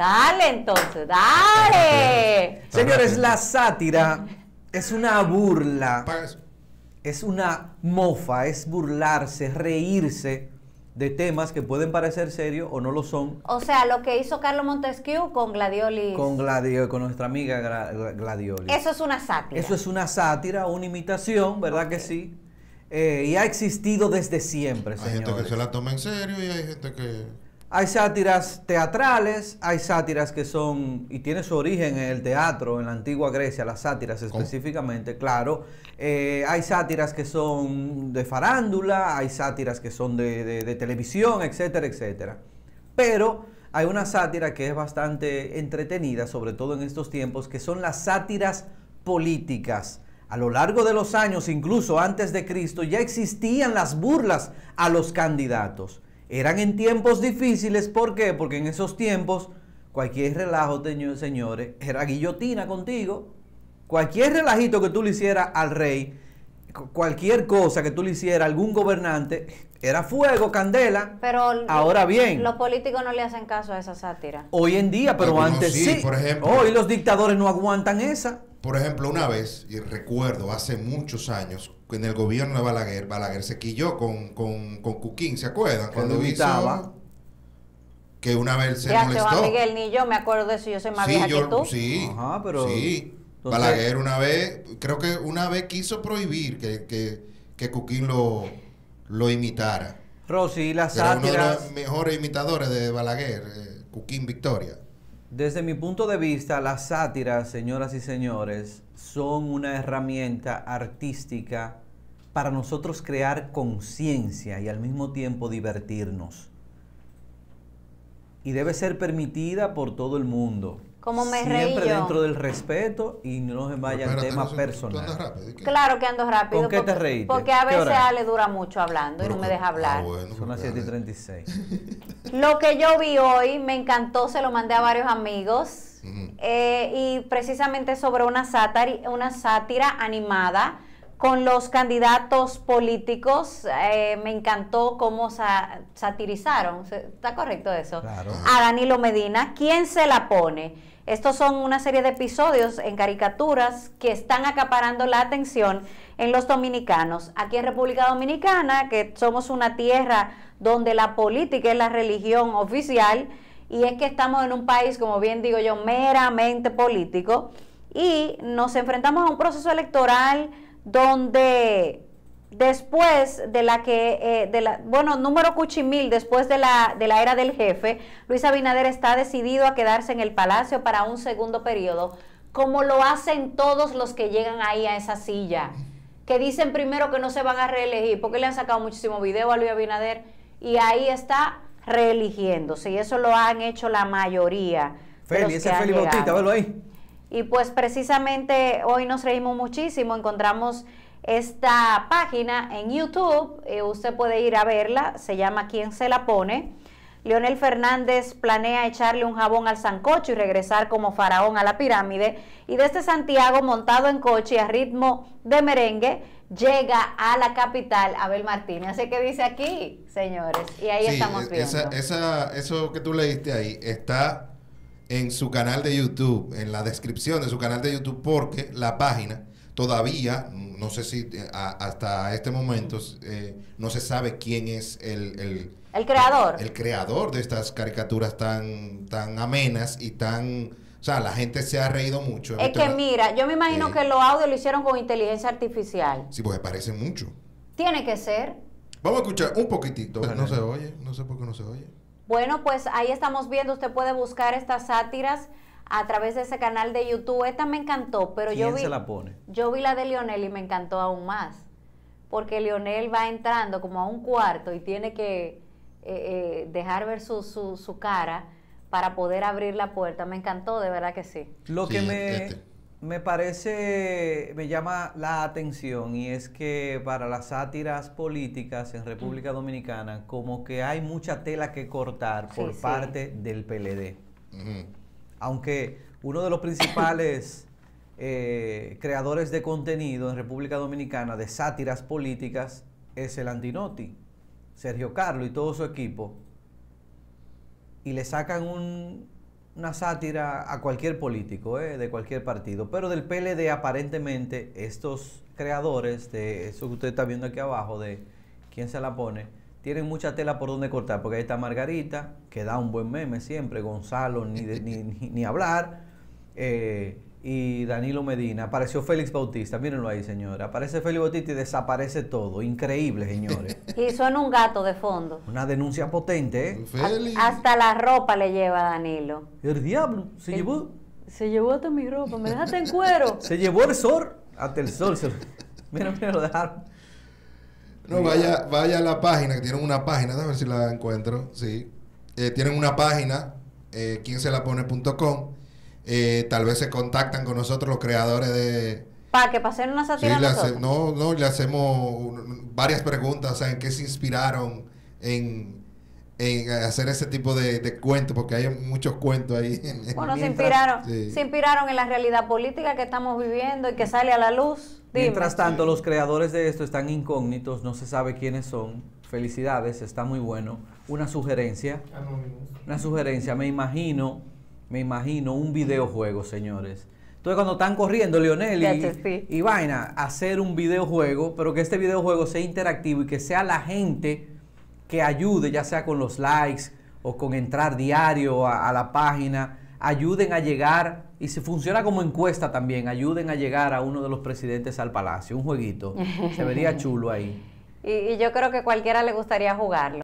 Dale entonces, dale. Señores, la sátira es una burla. Es una mofa, es burlarse, reírse de temas que pueden parecer serios o no lo son. O sea, lo que hizo Carlos Montesquieu con Gladioli. Con Gladioli, con nuestra amiga Gladioli. Eso es una sátira. Eso es una sátira, una imitación, ¿verdad que sí? Eh, y ha existido desde siempre, Hay gente que se la toma en serio y hay gente que... Hay sátiras teatrales, hay sátiras que son, y tiene su origen en el teatro, en la antigua Grecia, las sátiras específicamente, claro. Eh, hay sátiras que son de farándula, hay sátiras que son de, de televisión, etcétera, etcétera. Pero hay una sátira que es bastante entretenida, sobre todo en estos tiempos, que son las sátiras políticas. A lo largo de los años, incluso antes de Cristo, ya existían las burlas a los candidatos. Eran en tiempos difíciles, ¿por qué? Porque en esos tiempos cualquier relajo, señores, era guillotina contigo. Cualquier relajito que tú le hicieras al rey, cualquier cosa que tú le hicieras a algún gobernante, era fuego, candela. Pero ahora bien, los políticos no le hacen caso a esa sátira. Hoy en día, pero antes sí. Por ejemplo. Hoy los dictadores no aguantan esa. Por ejemplo, una vez, y recuerdo hace muchos años, en el gobierno de Balaguer, Balaguer se quilló con, con, con Cuquín, ¿se acuerdan? Cuando visitaba que una vez se molestó. va Miguel ni yo me acuerdo de eso, yo soy más sí, que Sí, Ajá, pero sí. Balaguer una vez, creo que una vez quiso prohibir que, que, Cuquín lo, lo imitara. Rosy, las uno de los mejores imitadores de Balaguer, eh, Cuquín Victoria. Desde mi punto de vista, las sátiras, señoras y señores, son una herramienta artística para nosotros crear conciencia y al mismo tiempo divertirnos. Y debe ser permitida por todo el mundo. Como me reí yo. dentro del respeto y no se vayan temas personales. Claro que ando rápido. porque, te Porque a veces le dura mucho hablando y no me deja ah, hablar. Son las 7:36. lo que yo vi hoy me encantó, se lo mandé a varios amigos. Eh, y precisamente sobre una sátira, una sátira animada con los candidatos políticos, eh, me encantó cómo satirizaron, ¿está correcto eso? A Danilo Medina, ¿quién se la pone? Estos son una serie de episodios en caricaturas que están acaparando la atención en los dominicanos. Aquí en República Dominicana, que somos una tierra donde la política es la religión oficial, y es que estamos en un país, como bien digo yo, meramente político, y nos enfrentamos a un proceso electoral donde después de la que, eh, de la, bueno, número Cuchimil, después de la, de la era del jefe, Luis Abinader está decidido a quedarse en el palacio para un segundo periodo, como lo hacen todos los que llegan ahí a esa silla, que dicen primero que no se van a reelegir, porque le han sacado muchísimo video a Luis Abinader y ahí está reeligiéndose, y eso lo han hecho la mayoría. Feli, ese Feli Bautista, velo ahí. Y pues precisamente hoy nos reímos muchísimo, encontramos esta página en YouTube, eh, usted puede ir a verla, se llama ¿Quién se la pone? Leonel Fernández planea echarle un jabón al sancocho y regresar como faraón a la pirámide. Y desde este Santiago, montado en coche a ritmo de merengue, llega a la capital Abel Martínez. Así que dice aquí, señores. Y ahí estamos e-, viendo. eso que tú leíste ahí está en su canal de YouTube, en la descripción de su canal de YouTube, porque la página todavía, no sé si eh, hasta este momento, eh, no se sabe quién es el, el, creador. El, creador de estas caricaturas tan, tan amenas y tan... O sea, la gente se ha reído mucho. Es que mira, yo me imagino eh. que los audios lo hicieron con inteligencia artificial. Sí, pues parece mucho. Tiene que ser. Vamos a escuchar un poquitito. No se oye, no sé por qué no se oye. Bueno, pues ahí estamos viendo, usted puede buscar estas sátiras a través de ese canal de YouTube. Esta me encantó, pero yo vi. Se la pone? Yo vi la de Lionel y me encantó aún más. Porque Lionel va entrando como a un cuarto y tiene que eh, eh, dejar ver su, su, cara para poder abrir la puerta. Me encantó, de verdad que sí. Lo que me. Este me parece, me llama la atención y es que para las sátiras políticas en República Dominicana como que hay mucha tela que cortar por parte del PLD. Aunque uno de los principales eh, creadores de contenido en República Dominicana de sátiras políticas es el Antinoti. Sergio Carlo y todo su equipo. Y le sacan un, una sátira a cualquier político eh, de cualquier partido, pero del PLD aparentemente estos creadores de eso que usted está viendo aquí abajo, de quién se la pone, tienen mucha tela por donde cortar, porque ahí está Margarita, que da un buen meme siempre, Gonzalo, ni, ni, ni, ni, hablar, eh, y Danilo Medina. Apareció Félix Bautista, mírenlo ahí, señora. Aparece Félix Bautista y desaparece todo. Increíble, señores. y son un gato de fondo. Una denuncia potente, ¿eh? Félix. Hasta la ropa le lleva Danilo. El diablo, se llevó. Se llevó hasta mi ropa, me dejaste en cuero. se llevó el sol, hasta el sol. Se lo, mira, lo dejaron. No, vaya, vaya a la página, que tienen una página, a ver si la encuentro, sí. Eh, tienen una página, eh, quienselaPone.com eh, tal vez se contactan con nosotros los creadores de... Para que pasen una satira no, no, le hacemos varias preguntas, en qué se inspiraron en, en hacer ese tipo de, de cuentos, porque hay muchos cuentos ahí. bueno, se, inspiraron, se inspiraron en la realidad política que estamos viviendo y que sale a la luz. Mientras tanto, los creadores de esto están incógnitos, no se sabe quiénes son. Felicidades, está muy bueno. Una sugerencia. Una sugerencia, me imagino me imagino, un videojuego, señores. Entonces, cuando están corriendo, Leonel y, Vaina, hacer un videojuego, pero que este videojuego sea interactivo y que sea la gente que ayude, ya sea con los likes o con entrar diario a, la página, ayuden a llegar, y si funciona como encuesta también, ayuden a llegar a uno de los presidentes al palacio, un jueguito. Se vería chulo ahí. y yo creo que cualquiera le gustaría jugarlo.